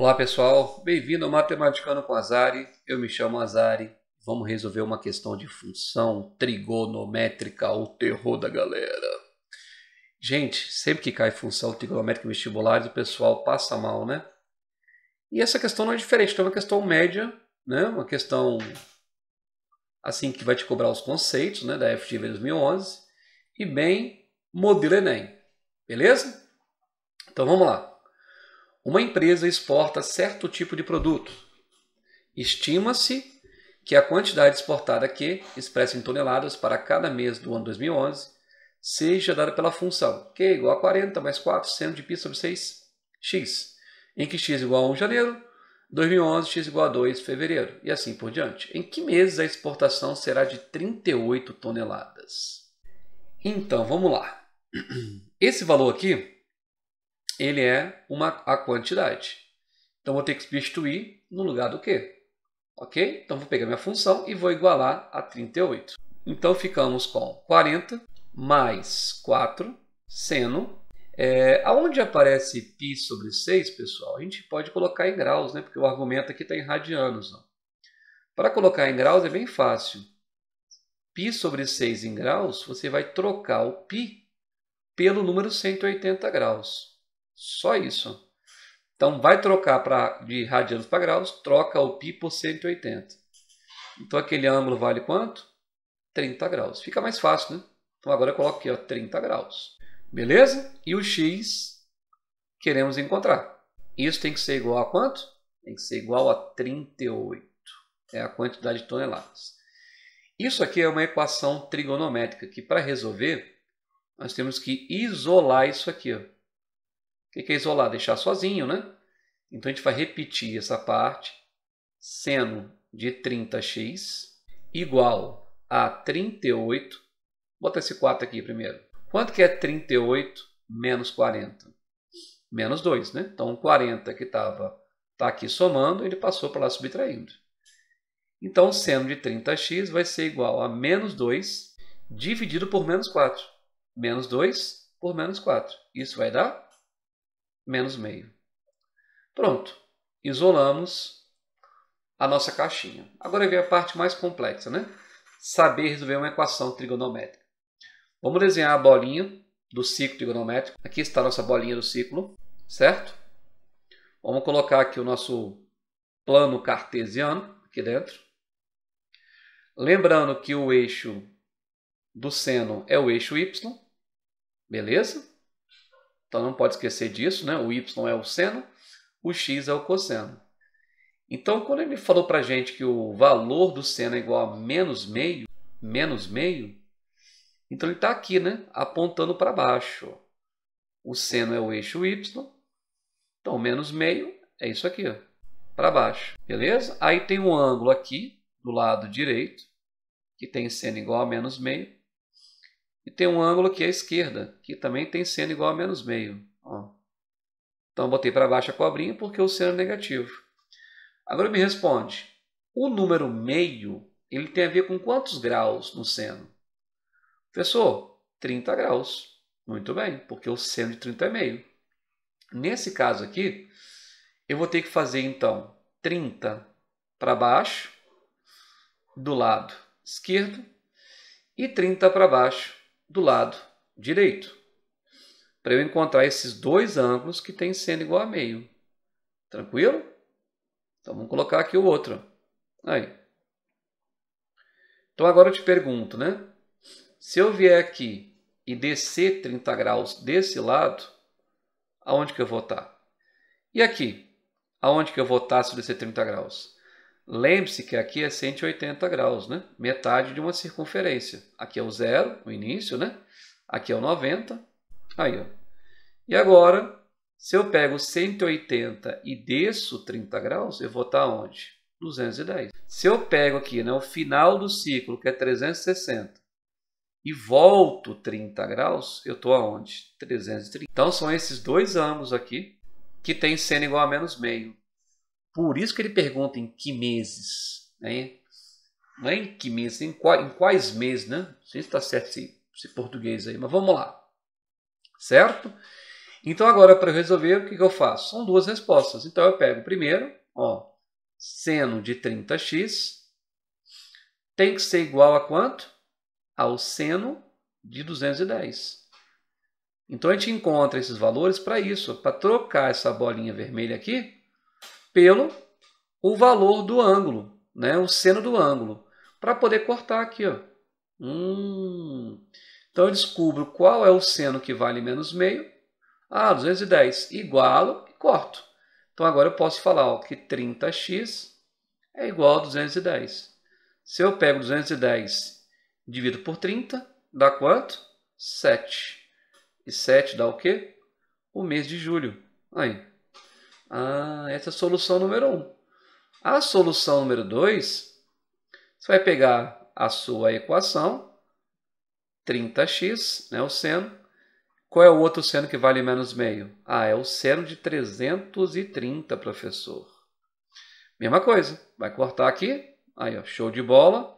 Olá pessoal, bem-vindo ao Matematicano com Azari. Eu me chamo Azari. Vamos resolver uma questão de função trigonométrica, o terror da galera. Gente, sempre que cai função trigonométrica vestibular, o pessoal passa mal, né? E essa questão não é diferente, então é uma questão média, né? Uma questão assim que vai te cobrar os conceitos, né, da FGV 2011 e bem modelo ENEM. Beleza? Então vamos lá. Uma empresa exporta certo tipo de produto. Estima-se que a quantidade exportada aqui, expressa em toneladas para cada mês do ano 2011, seja dada pela função Q igual a 40 mais 4, sendo de π sobre 6, x, em que x igual a 1 janeiro, 2011, x igual a 2 fevereiro, e assim por diante. Em que meses a exportação será de 38 toneladas? Então, vamos lá. Esse valor aqui ele é uma, a quantidade. Então, vou ter que substituir no lugar do que. Ok? Então, vou pegar minha função e vou igualar a 38. Então, ficamos com 40 mais 4, seno. É, aonde aparece π sobre 6, pessoal, a gente pode colocar em graus, né? porque o argumento aqui está em radianos. Para colocar em graus é bem fácil. π sobre 6 em graus, você vai trocar o π pelo número 180 graus. Só isso. Então vai trocar pra, de radianos para graus, troca o π por 180. Então aquele ângulo vale quanto? 30 graus. Fica mais fácil, né? Então agora eu coloco aqui ó, 30 graus. Beleza? E o x queremos encontrar. Isso tem que ser igual a quanto? Tem que ser igual a 38. É a quantidade de toneladas. Isso aqui é uma equação trigonométrica que para resolver, nós temos que isolar isso aqui. Ó. O que é isolar? Deixar sozinho, né? Então a gente vai repetir essa parte. Seno de 30x igual a 38. Bota esse 4 aqui primeiro. Quanto que é 38 menos 40? Menos 2, né? Então 40 que estava tá aqui somando, ele passou para lá subtraindo. Então, seno de 30x vai ser igual a menos 2 dividido por menos 4. Menos 2 por menos 4. Isso vai dar menos meio. Pronto, isolamos a nossa caixinha. Agora vem a parte mais complexa, né? Saber resolver uma equação trigonométrica. Vamos desenhar a bolinha do ciclo trigonométrico. Aqui está a nossa bolinha do ciclo, certo? Vamos colocar aqui o nosso plano cartesiano aqui dentro. Lembrando que o eixo do seno é o eixo y, beleza? Então não pode esquecer disso, né? O y é o seno, o x é o cosseno. Então, quando ele falou para a gente que o valor do seno é igual a menos meio, menos meio, então ele está aqui, né? Apontando para baixo. O seno é o eixo y, então menos meio é isso aqui, para baixo, beleza? Aí tem um ângulo aqui do lado direito, que tem seno igual a menos meio, e tem um ângulo aqui à é esquerda, que também tem seno igual a menos meio. Ó. Então, botei para baixo a cobrinha porque o seno é negativo. Agora me responde, o número meio ele tem a ver com quantos graus no seno? Professor, 30 graus. Muito bem, porque o seno de 30 é meio. Nesse caso aqui, eu vou ter que fazer então 30 para baixo do lado esquerdo e 30 para baixo do lado direito, para eu encontrar esses dois ângulos que tem sendo igual a meio. Tranquilo? Então vamos colocar aqui o outro. Aí. Então agora eu te pergunto, né? Se eu vier aqui e descer 30 graus desse lado, aonde que eu vou estar? E aqui, aonde que eu vou estar se eu descer 30 graus? Lembre-se que aqui é 180 graus, né? metade de uma circunferência. Aqui é o zero, o início, né? aqui é o 90. Aí, ó. E agora, se eu pego 180 e desço 30 graus, eu vou estar onde? 210. Se eu pego aqui né, o final do ciclo, que é 360, e volto 30 graus, eu estou aonde? 330. Então, são esses dois ângulos aqui que tem seno igual a menos meio. Por isso que ele pergunta em que meses, né? Não é em que meses, é em, quais, em quais meses, né? Não sei se está certo esse, esse, português aí, mas vamos lá. Certo? Então, agora, para resolver, o que, que eu faço? São duas respostas. Então, eu pego primeiro, ó, seno de 30x tem que ser igual a quanto? Ao seno de 210. Então, a gente encontra esses valores para isso, para trocar essa bolinha vermelha aqui pelo o valor do ângulo, né? o seno do ângulo, para poder cortar aqui. Ó. Hum. Então eu descubro qual é o seno que vale menos meio. Ah, 210. Igualo e corto. Então agora eu posso falar ó, que 30x é igual a 210. Se eu pego 210 divido por 30, dá quanto? 7. E 7 dá o quê? O mês de julho. Aí, ah, essa é a solução número 1. Um. A solução número 2, você vai pegar a sua equação, 30x, né, o seno. Qual é o outro seno que vale menos meio? Ah, é o seno de 330, professor. Mesma coisa, vai cortar aqui, aí ó, show de bola.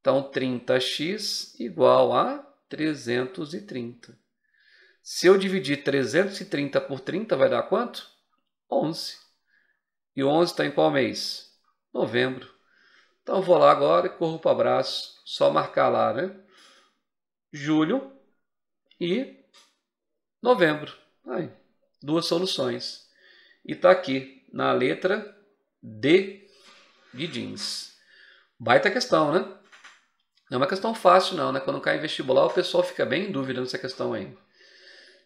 Então, 30x igual a 330. Se eu dividir 330 por 30, vai dar quanto? 11. E 11 está em qual mês? Novembro. Então vou lá agora e corro para o braço, só marcar lá, né? Julho e novembro. Aí, duas soluções. E está aqui na letra D de jeans. Baita questão, né? Não é uma questão fácil, não, né? Quando cai em vestibular, o pessoal fica bem em dúvida nessa questão aí.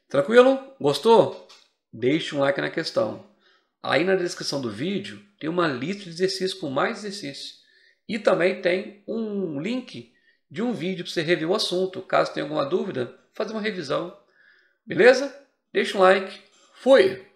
Tranquilo? Gostou? Deixe um like na questão. Aí na descrição do vídeo tem uma lista de exercícios com mais exercícios. E também tem um link de um vídeo para você rever o assunto. Caso tenha alguma dúvida, fazer uma revisão. Beleza? Deixa um like. Fui!